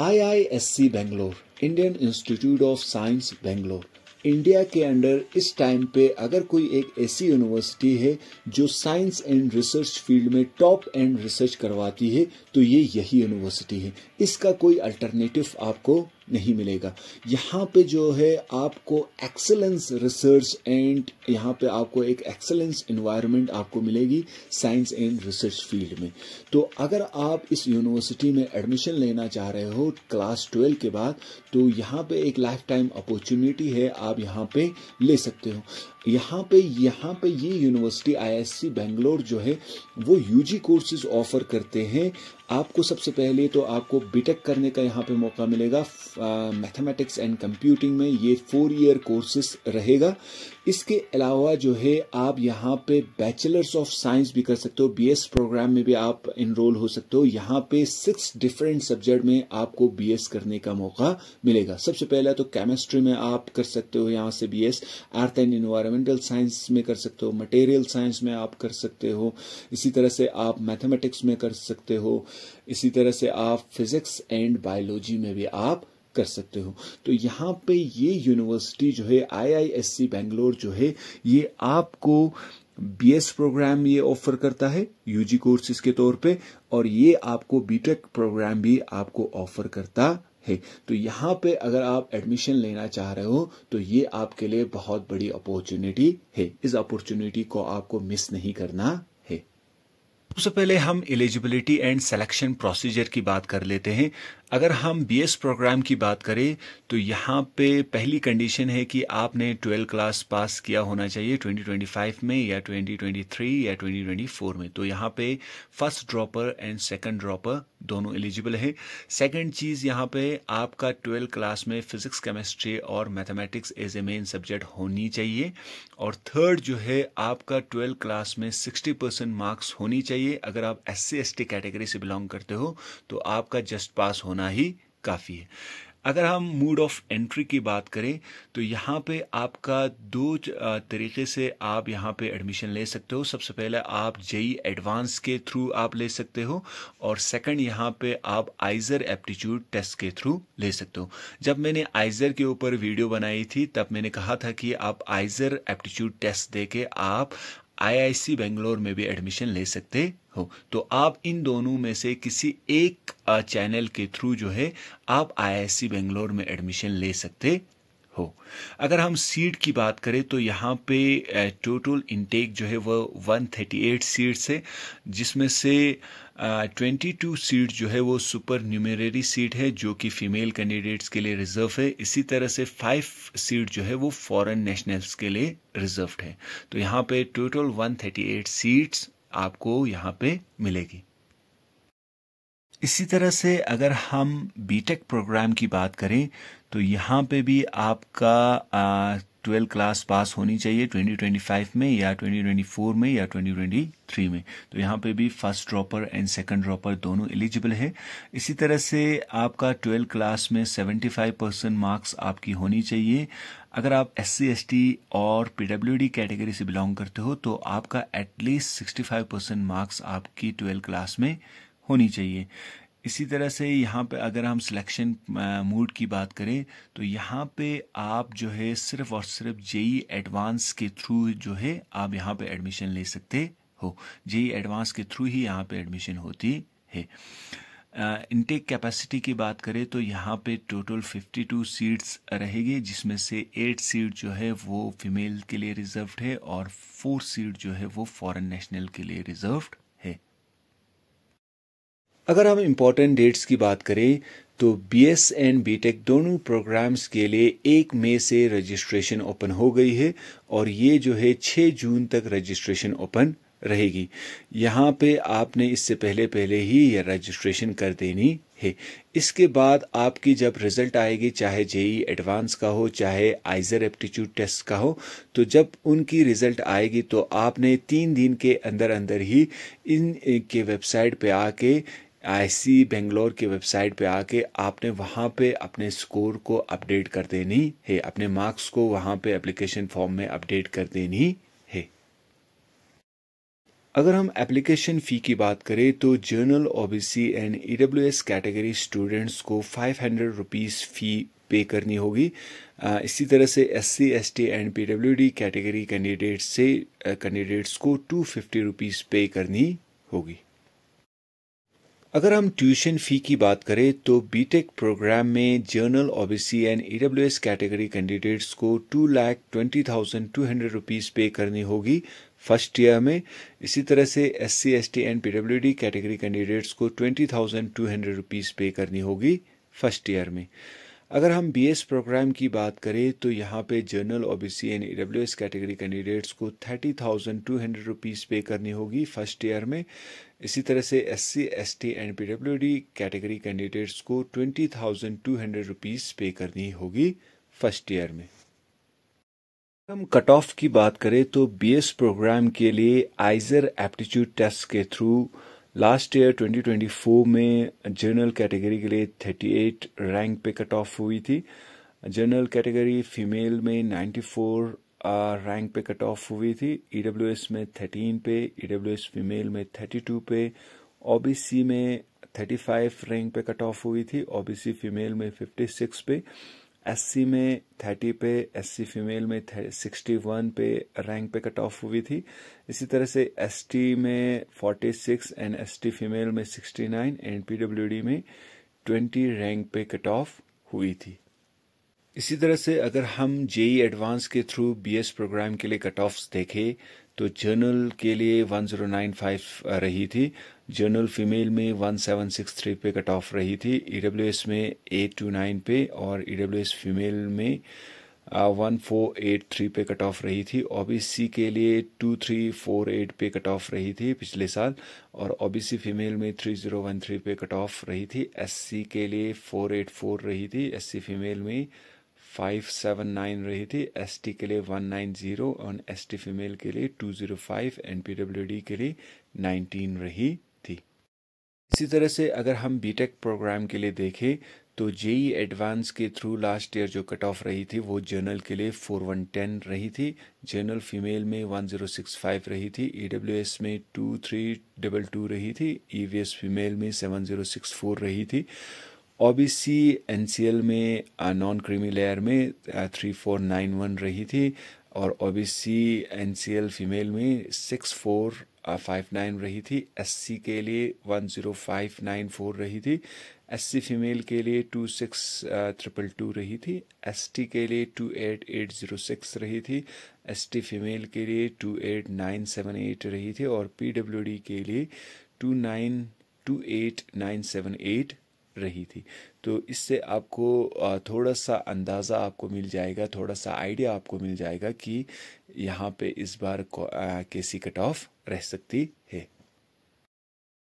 IISc Bangalore Indian Institute of Science Bangalore India के under इस time पे अगर कोई एक ऐसी यूनिवर्सिटी है जो साइंस एंड रिसर्च फील्ड में टॉप एंड रिसर्च करवाती है तो ये यही यूनिवर्सिटी है इसका कोई अल्टरनेटिव आपको नहीं मिलेगा यहाँ पे जो है आपको एक्सेलेंस रिसर्च एंड यहाँ पे आपको एक एक्सेलेंस इन्वायरमेंट आपको मिलेगी साइंस एंड रिसर्च फील्ड में तो अगर आप इस यूनिवर्सिटी में एडमिशन लेना चाह रहे हो क्लास ट्वेल्व के बाद तो यहाँ पे एक लाइफ टाइम अपॉर्चुनिटी है आप यहाँ पे ले सकते हो यहाँ पे यहाँ पे ये यूनिवर्सिटी आई बेंगलोर जो है वो यू कोर्सेज ऑफर करते हैं आपको सबसे पहले तो आपको बीटेक करने का यहाँ पे मौका मिलेगा मैथमेटिक्स एंड कंप्यूटिंग में ये फोर ईयर कोर्सेस रहेगा इसके अलावा जो है आप यहाँ पे बैचलर्स ऑफ साइंस भी कर सकते हो बीएस प्रोग्राम में भी आप इनरोल हो सकते हो यहाँ पे सिक्स डिफरेंट सब्जेक्ट में आपको बीएस करने का मौका मिलेगा सबसे पहला तो केमिस्ट्री में आप कर सकते हो यहाँ से S earth and environmental science में कर सकते हो मटेरियल साइंस में आप कर सकते हो इसी तरह से आप मैथमेटिक्स में कर सकते हो इसी तरह से आप फिजिक्स एंड बायोलॉजी में भी आप कर सकते हो तो यहाँ पे ये यूनिवर्सिटी जो है आईआईएससी बेंगलोर जो है ये आपको बीएस प्रोग्राम ये ऑफर करता है यूजी कोर्सेज के तौर पे और ये आपको बीटेक प्रोग्राम भी आपको ऑफर करता है तो यहाँ पे अगर आप एडमिशन लेना चाह रहे हो तो ये आपके लिए बहुत बड़ी अपॉर्चुनिटी है इस अपॉर्चुनिटी को आपको मिस नहीं करना सबसे पहले हम एलिजिबिलिटी एंड सेलेक्शन प्रोसीजर की बात कर लेते हैं अगर हम बीएस प्रोग्राम की बात करें तो यहाँ पे पहली कंडीशन है कि आपने ट्वेल्थ क्लास पास किया होना चाहिए 2025 में या 2023 या 2024 में तो यहाँ पे first dropper and second dropper दोनों एलिजिबल है सेकंड चीज़ यहाँ पे आपका ट्वेल्थ क्लास में फिजिक्स केमिस्ट्री और mathematics as a main subject होनी चाहिए और थर्ड जो है आपका ट्वेल्थ क्लास में सिक्सटी परसेंट मार्क्स होनी चाहिए अगर आप एस सी कैटेगरी से बिलोंग करते हो तो आपका जस्ट पास होना होना ही काफ़ी है अगर हम मूड ऑफ एंट्री की बात करें तो यहाँ पे आपका दो तरीके से आप यहाँ पे एडमिशन ले सकते हो सबसे पहले आप जेई एडवांस e के थ्रू आप ले सकते हो और सेकंड यहाँ पे आप आइज़र एप्टीट्यूड टेस्ट के थ्रू ले सकते हो जब मैंने आइज़र के ऊपर वीडियो बनाई थी तब मैंने कहा था कि आप आइज़र एप्टीट्यूड टेस्ट दे आप आईआईसी बेंगलोर में भी एडमिशन ले सकते हो तो आप इन दोनों में से किसी एक चैनल के थ्रू जो है आप आईआईसी बेंगलोर में एडमिशन ले सकते हो अगर हम सीट की बात करें तो यहाँ पे टोटल इनटेक जो है वह 138 सीट्स है जिसमें से ट्वेंटी टू सीट जो है वो सुपर न्यूमेररी सीट है जो कि फीमेल कैंडिडेट्स के लिए रिजर्व है इसी तरह से फाइव सीट जो है वो फॉरेन नेशनल्स के लिए रिजर्व है तो यहाँ पे total one thirty eight seats आपको यहाँ पे मिलेगी इसी तरह से अगर हम बीटेक प्रोग्राम की बात करें तो यहाँ पे भी आपका ट्वेल्व क्लास पास होनी चाहिए 2025 में या 2024 में या 2023 में तो यहाँ पे भी first dropper and second dropper दोनों एलिजिबल है इसी तरह से आपका ट्वेल्व क्लास में 75 परसेंट मार्क्स आपकी होनी चाहिए अगर आप एस सी और पीडब्ल्यूडी कैटेगरी से बिलोंग करते हो तो आपका एटलीस्ट 65 परसेंट मार्क्स आपकी ट्वेल्व क्लास में होनी चाहिए इसी तरह से यहाँ पे अगर हम सिलेक्शन मूड की बात करें तो यहाँ पे आप जो है सिर्फ और सिर्फ जेई एडवांस के थ्रू जो है आप यहाँ पे एडमिशन ले सकते हो जेई एडवांस के थ्रू ही यहाँ पे एडमिशन होती है इनटेक कैपेसिटी की बात करें तो यहाँ पे टोटल 52 सीट्स रहेगी जिसमें से एट सीट जो है वो फीमेल के लिए रिजर्व्ड है और फोर सीट जो है वो फॉरेन नेशनल के लिए रिजर्व्ड अगर हम इम्पोर्टेंट डेट्स की बात करें तो B S and B tech दोनों प्रोग्राम्स के लिए एक मई से रजिस्ट्रेशन ओपन हो गई है और ये जो है छः जून तक रजिस्ट्रेशन ओपन रहेगी यहाँ पे आपने इससे पहले पहले ही यह रजिस्ट्रेशन कर देनी है इसके बाद आपकी जब रिजल्ट आएगी चाहे जेई एडवांस e का हो चाहे आइजर एप्टीट्यूड टेस्ट का हो तो जब उनकी रिजल्ट आएगी तो आपने तीन दिन के अंदर अंदर ही इन के वेबसाइट पे आके आई बेंगलोर की वेबसाइट पे आके आपने वहाँ पे अपने स्कोर को अपडेट कर देनी है अपने मार्क्स को वहाँ पे एप्लीकेशन फॉर्म में अपडेट कर देनी है अगर हम एप्लीकेशन फ़ी की बात करें तो general OBC and E category students को five hundred rupees fee pay करनी होगी इसी तरह से S C S T and P W D category candidates से कैंडिडेट्स को टू फिफ्टी रुपीज़ पे करनी होगी अगर हम ट्यूशन फ़ी की बात करें तो बीटेक प्रोग्राम में general OBC and E category candidates को two lakh twenty thousand two hundred rupees pay करनी होगी फर्स्ट ईयर में इसी तरह से S C S T and P category candidates को twenty thousand two hundred rupees pay करनी होगी फर्स्ट ईयर में अगर हम बी एस प्रोग्राम की बात करें तो यहाँ पे general O B C and E W S category candidates को thirty thousand two hundred rupees pay करनी होगी फर्स्ट ईयर में इसी तरह से S C S T and P W D category candidates को twenty thousand two hundred rupees pay करनी होगी फर्स्ट ईयर में हम कट ऑफ की बात करें तो बी एस प्रोग्राम के लिए आइजर एप्टीट्यूड टेस्ट के थ्रू लास्ट ईयर 2024 में जनरल कैटेगरी के लिए 38 रैंक पे कट ऑफ हुई थी जनरल कैटेगरी फीमेल में 94 रैंक पे कट ऑफ हुई थी ई e में 13 पे ई e फीमेल में 32 पे ओबीसी में 35 रैंक पे कट ऑफ हुई थी ओबीसी फीमेल में 56 पे एससी में थर्टी पे एससी फीमेल में सिक्सटी वन पे रैंक पे कट ऑफ हुई थी इसी तरह से एसटी में forty six and ST female में सिक्सटी नाइन एंड पीडब्ल्यूडी में ट्वेंटी रैंक पे कट ऑफ हुई थी इसी तरह से अगर हम जेई एडवांस के थ्रू बीएस प्रोग्राम के लिए कट ऑफ देखें तो जर्नल के लिए 1095 uh, रही थी जर्नल फीमेल में 1763 पे कट ऑफ रही थी ई e में 829 पे और ई e फीमेल में वन फोर एट थ्री पे कट ऑफ रही थी ओबीसी के लिए टू थ्री फोर एट पे कट ऑफ रही थी पिछले साल और ओबीसी फीमेल में थ्री जीरो वन थ्री पे कट ऑफ रही थी एससी के लिए फोर एट फोर रही थी एससी फीमेल में फाइव सेवन नाइन रही थी एस के लिए वन नाइन जीरो और एस फीमेल के लिए two zero five and P के लिए नाइनटीन रही थी इसी तरह से अगर हम बीटेक प्रोग्राम के लिए देखें तो जेई एडवांस e के थ्रू लास्ट ईयर जो कट ऑफ रही थी वो जनरल के लिए फोर वन टेन रही थी जनरल फीमेल में वन ज़ीरो सिक्स फाइव रही थी ई डब्ल्यू एस में टू थ्री डबल टू रही थी ई वी एस फीमेल में सेवन ज़ीरो सिक्स फोर रही थी ओबीसी एनसीएल में नॉन क्रीमी लेयर में थ्री फोर नाइन वन रही थी और ओबीसी एनसीएल फीमेल में सिक्स फोर फाइव नाइन रही थी एससी के लिए one zero five nine four रही थी एससी फीमेल के लिए टू सिक्स ट्रिपल टू रही थी एसटी के लिए two eight eight zero six रही थी एसटी फीमेल के लिए two eight nine seven eight रही थी और पीडब्ल्यूडी के लिए two nine two eight nine seven eight रही थी तो इससे आपको थोड़ा सा अंदाज़ा आपको मिल जाएगा थोड़ा सा आइडिया आपको मिल जाएगा कि यहाँ पे इस बार कैसी कट ऑफ रह सकती है